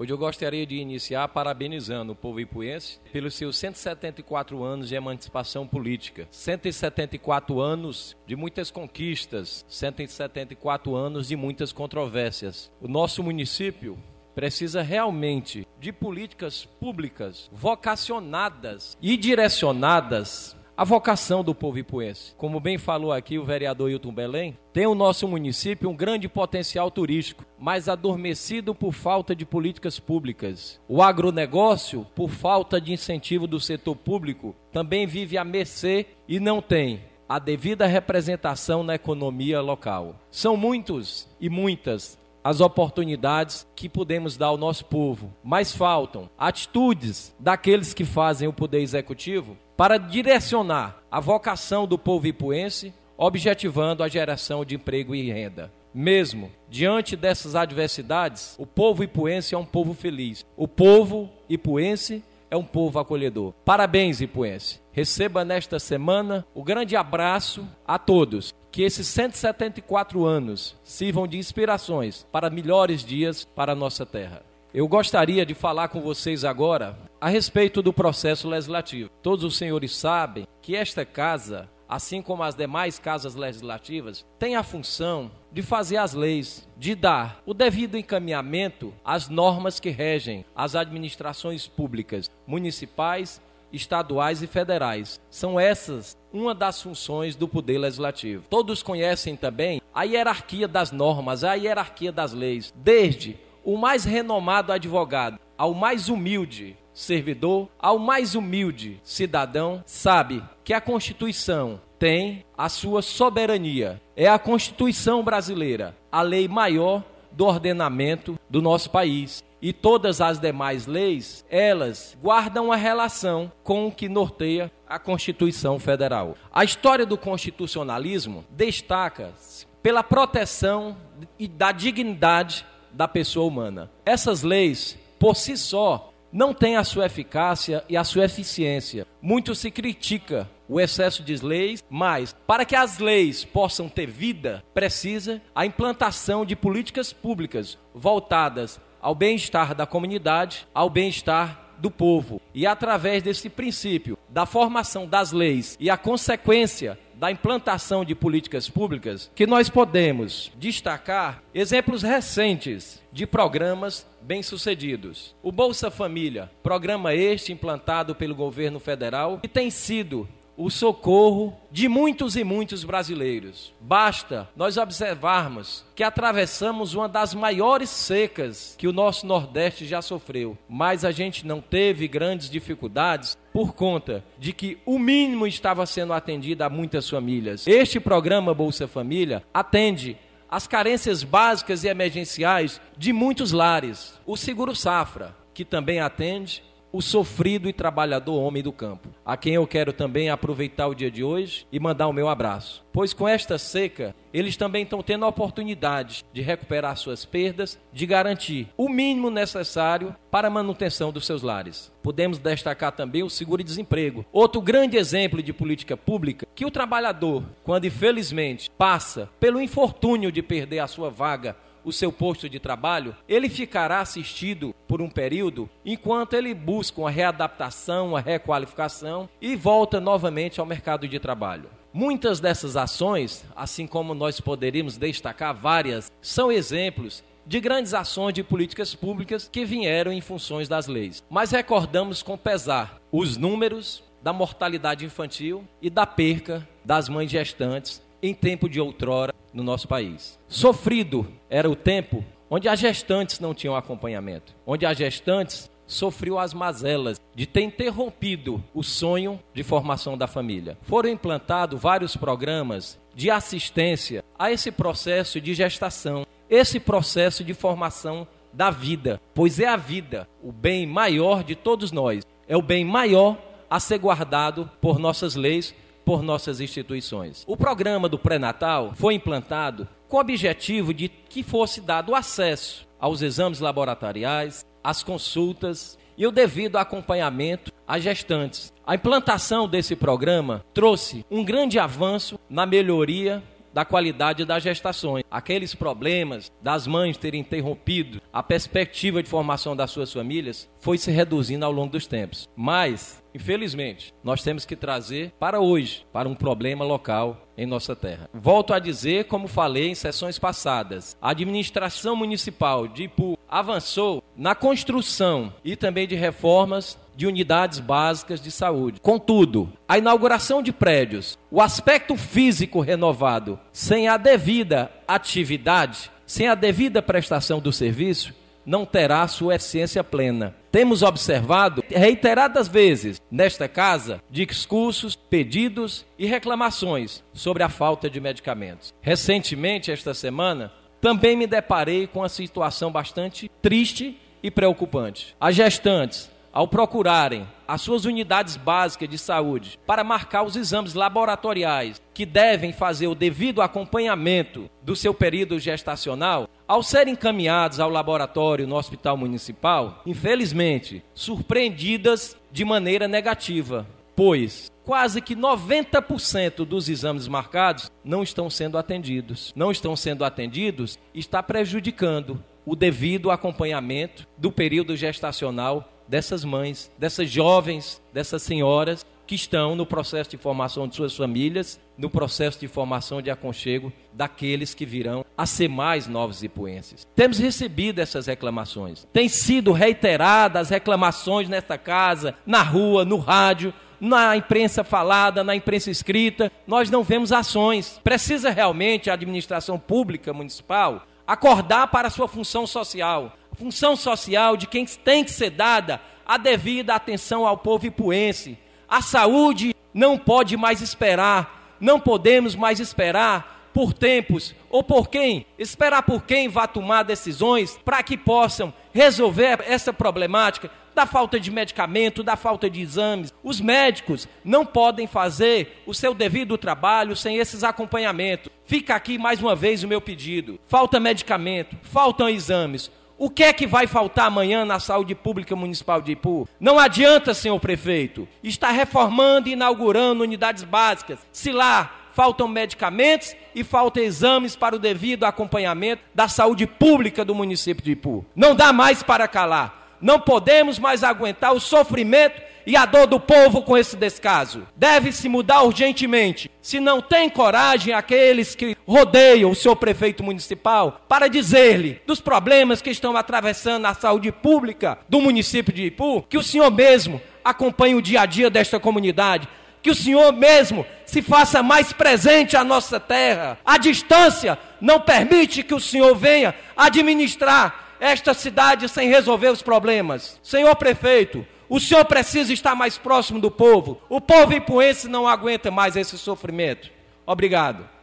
Hoje eu gostaria de iniciar parabenizando o povo ipuense pelos seus 174 anos de emancipação política, 174 anos de muitas conquistas, 174 anos de muitas controvérsias. O nosso município precisa realmente de políticas públicas vocacionadas e direcionadas a vocação do povo ipuense. Como bem falou aqui o vereador Hilton Belém, tem o nosso município um grande potencial turístico, mas adormecido por falta de políticas públicas. O agronegócio, por falta de incentivo do setor público, também vive à mercê e não tem a devida representação na economia local. São muitos e muitas as oportunidades que podemos dar ao nosso povo, mas faltam atitudes daqueles que fazem o poder executivo para direcionar a vocação do povo ipuense, objetivando a geração de emprego e renda. Mesmo diante dessas adversidades, o povo ipuense é um povo feliz. O povo ipuense é um povo acolhedor. Parabéns, Ipuense. Receba nesta semana o grande abraço a todos que esses 174 anos sirvam de inspirações para melhores dias para a nossa terra. Eu gostaria de falar com vocês agora a respeito do processo legislativo. Todos os senhores sabem que esta casa, assim como as demais casas legislativas, tem a função de fazer as leis, de dar o devido encaminhamento às normas que regem as administrações públicas municipais estaduais e federais. São essas uma das funções do poder legislativo. Todos conhecem também a hierarquia das normas, a hierarquia das leis, desde o mais renomado advogado ao mais humilde servidor, ao mais humilde cidadão, sabe que a Constituição tem a sua soberania. É a Constituição brasileira, a lei maior do ordenamento do nosso país e todas as demais leis, elas guardam a relação com o que norteia a Constituição Federal. A história do constitucionalismo destaca-se pela proteção e da dignidade da pessoa humana. Essas leis, por si só, não têm a sua eficácia e a sua eficiência. Muito se critica o excesso de leis, mas para que as leis possam ter vida, precisa a implantação de políticas públicas voltadas ao bem-estar da comunidade, ao bem-estar do povo. E através desse princípio da formação das leis e a consequência da implantação de políticas públicas, que nós podemos destacar exemplos recentes de programas bem-sucedidos. O Bolsa Família, programa este implantado pelo governo federal, que tem sido o socorro de muitos e muitos brasileiros. Basta nós observarmos que atravessamos uma das maiores secas que o nosso Nordeste já sofreu, mas a gente não teve grandes dificuldades por conta de que o mínimo estava sendo atendido a muitas famílias. Este programa Bolsa Família atende as carências básicas e emergenciais de muitos lares. O Seguro Safra, que também atende o sofrido e trabalhador homem do campo a quem eu quero também aproveitar o dia de hoje e mandar o meu abraço. Pois com esta seca, eles também estão tendo a oportunidade de recuperar suas perdas, de garantir o mínimo necessário para a manutenção dos seus lares. Podemos destacar também o seguro-desemprego, outro grande exemplo de política pública que o trabalhador, quando infelizmente passa pelo infortúnio de perder a sua vaga o seu posto de trabalho, ele ficará assistido por um período enquanto ele busca uma readaptação, uma requalificação e volta novamente ao mercado de trabalho. Muitas dessas ações, assim como nós poderíamos destacar várias, são exemplos de grandes ações de políticas públicas que vieram em funções das leis. Mas recordamos com pesar os números da mortalidade infantil e da perca das mães gestantes em tempo de outrora no nosso país. Sofrido era o tempo onde as gestantes não tinham acompanhamento, onde as gestantes sofriam as mazelas de ter interrompido o sonho de formação da família. Foram implantados vários programas de assistência a esse processo de gestação, esse processo de formação da vida, pois é a vida o bem maior de todos nós, é o bem maior a ser guardado por nossas leis por nossas instituições. O programa do pré-natal foi implantado com o objetivo de que fosse dado acesso aos exames laboratoriais, às consultas e o devido acompanhamento às gestantes. A implantação desse programa trouxe um grande avanço na melhoria da qualidade das gestações. Aqueles problemas das mães terem interrompido a perspectiva de formação das suas famílias foi se reduzindo ao longo dos tempos. Mas, infelizmente, nós temos que trazer para hoje, para um problema local em nossa terra. Volto a dizer, como falei em sessões passadas, a administração municipal de Ipu avançou na construção e também de reformas de unidades básicas de saúde. Contudo, a inauguração de prédios, o aspecto físico renovado, sem a devida atividade, sem a devida prestação do serviço, não terá sua eficiência plena. Temos observado reiteradas vezes nesta casa discursos, pedidos e reclamações sobre a falta de medicamentos. Recentemente, esta semana, também me deparei com uma situação bastante triste e preocupante. As gestantes ao procurarem as suas unidades básicas de saúde para marcar os exames laboratoriais que devem fazer o devido acompanhamento do seu período gestacional, ao serem encaminhados ao laboratório no hospital municipal, infelizmente, surpreendidas de maneira negativa, pois quase que 90% dos exames marcados não estão sendo atendidos. Não estão sendo atendidos, está prejudicando o devido acompanhamento do período gestacional dessas mães, dessas jovens, dessas senhoras que estão no processo de formação de suas famílias, no processo de formação de aconchego daqueles que virão a ser mais novos ipuenses. Temos recebido essas reclamações. Tem sido reiteradas as reclamações nesta casa, na rua, no rádio, na imprensa falada, na imprensa escrita, nós não vemos ações. Precisa realmente a administração pública municipal acordar para a sua função social, função social de quem tem que ser dada a devida atenção ao povo ipuense. A saúde não pode mais esperar, não podemos mais esperar por tempos ou por quem? Esperar por quem vá tomar decisões para que possam resolver essa problemática da falta de medicamento, da falta de exames. Os médicos não podem fazer o seu devido trabalho sem esses acompanhamentos. Fica aqui mais uma vez o meu pedido. Falta medicamento, faltam exames. O que é que vai faltar amanhã na saúde pública municipal de Ipu? Não adianta, senhor prefeito, está reformando e inaugurando unidades básicas. Se lá faltam medicamentos e faltam exames para o devido acompanhamento da saúde pública do município de Ipu. Não dá mais para calar. Não podemos mais aguentar o sofrimento e a dor do povo com esse descaso. Deve-se mudar urgentemente. Se não tem coragem aqueles que rodeiam o seu prefeito municipal para dizer-lhe dos problemas que estão atravessando a saúde pública do município de Ipu, que o senhor mesmo acompanhe o dia a dia desta comunidade, que o Senhor mesmo se faça mais presente à nossa terra. A distância não permite que o Senhor venha administrar esta cidade sem resolver os problemas. Senhor prefeito, o senhor precisa estar mais próximo do povo. O povo ipuense não aguenta mais esse sofrimento. Obrigado.